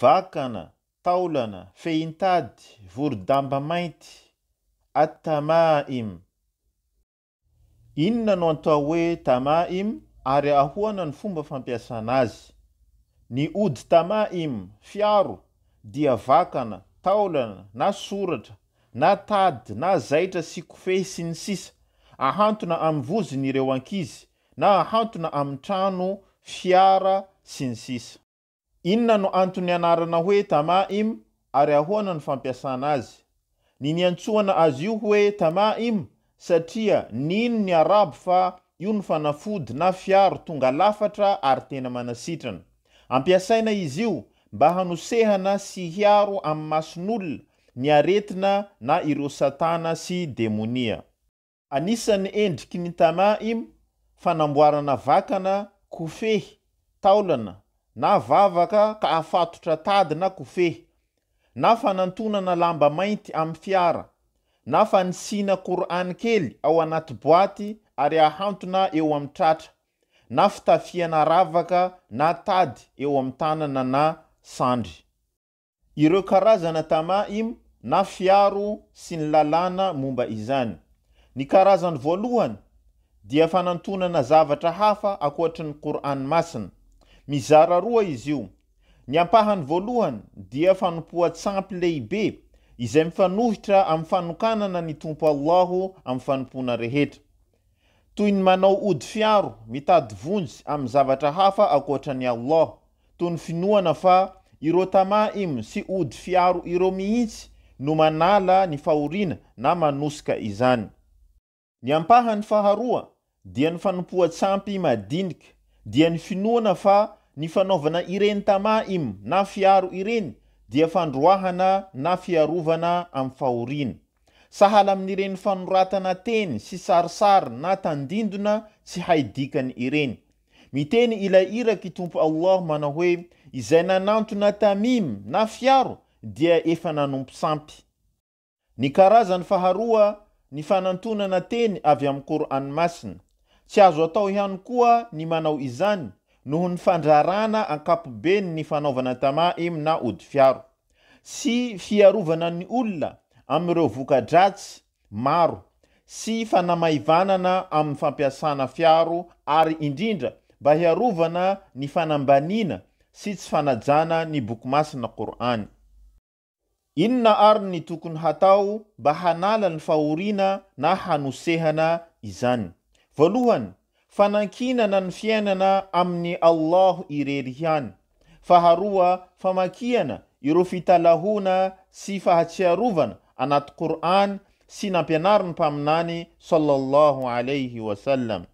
vakana taolana fehintady vorodamba mainty atamaim inona no anta hoe tamaim ary ahoana ny fomba fampiasana azy ny ody tamaim fiaro dia vakana taolana na soratra na tady na zaitra sikofehy sy ny sisa ahantona amn'ny vozinyireo ankizy na ahantona ami'ny trano fiara sy ny sisa inona no anton'ny anarana hoe tama im ary ahoana ny fampiasana azy ny niantsoana azy io hoe tama im satria nino ny arabo fa io ny fanafody na fiaro tonga lafatra ary tena manasitrana ampiasaina izy io mba hanosehana sy hiaro ami'ny mason'olona ny aretina na ireo satana sy demonia anisan'ny endriky ny tama im fanamboarana vakana kofehy taolana na vavaka ka afatotra tady na kofehy na fanantonana lamba mainty amin'ny fiara na fa nisiana korany kely ao anaty boaty ary ahantona eo ami'ny tratra na fitafiana ravaka na tady eo ami'ny tanana na sandry ireo karazana tama imo na fiaro sy ny lalàna momba izany ny karazany voalohany dia fanantonana zavatra hafa akoatran'ny kouran masina mizara roa izy io ny ampahany voalohany dia fanompoatsampy lehibe izay mifanohitra am'ny fanokanana ny tompo allaho ami'y fanompoana rehetra toy ny manao ody fiaro mitady vonjy amn'ny zavatra hafa akoatrany allaho toy ny finoana fa ireo tama imo sy ody fiaro ireo mihitsy no manala ny fahorina na manosika izany ny ampahany faharoa dia ny fanompoatsampy madinika dia ny finoana fa ny fanaovana ireny tama im na fiaro ireny dia fandroahana na fiarovana amy fahoriny sahala amin'n'ireny fanoratana teny sy sarisary na tandindona tsy hay dikany ireny miteny ila iraky tompo allaho manao hoe izay nanantona tamimy na fiaro dia efa nanompo sampy ny karazany faharoa ny fanantonana teny avy amn'y korany masina tsy azo atao ihany koa ny manao izany noho ny fandrarana ankapobeny ny fanaovana tama im na odi fiaro sy fiarovana ny olona am'ireo voka dratsy maro sy fanamaivanana amin'ny fampiasana fiaro ary indrindra mba hiarovana ny fanambanina sy tsy fanajana ny boko masina korany inona ary ny tokony hatao mba hanala 'ny fahorina na hanosehana izany valohany fanankinana ny fiainana amin'ny allaho ireryhy any fa haroa famankihana iro fitalahona sy fahatsiarovana anaty kor any sy n ampianariny mpaminany sallllah alayh wasallam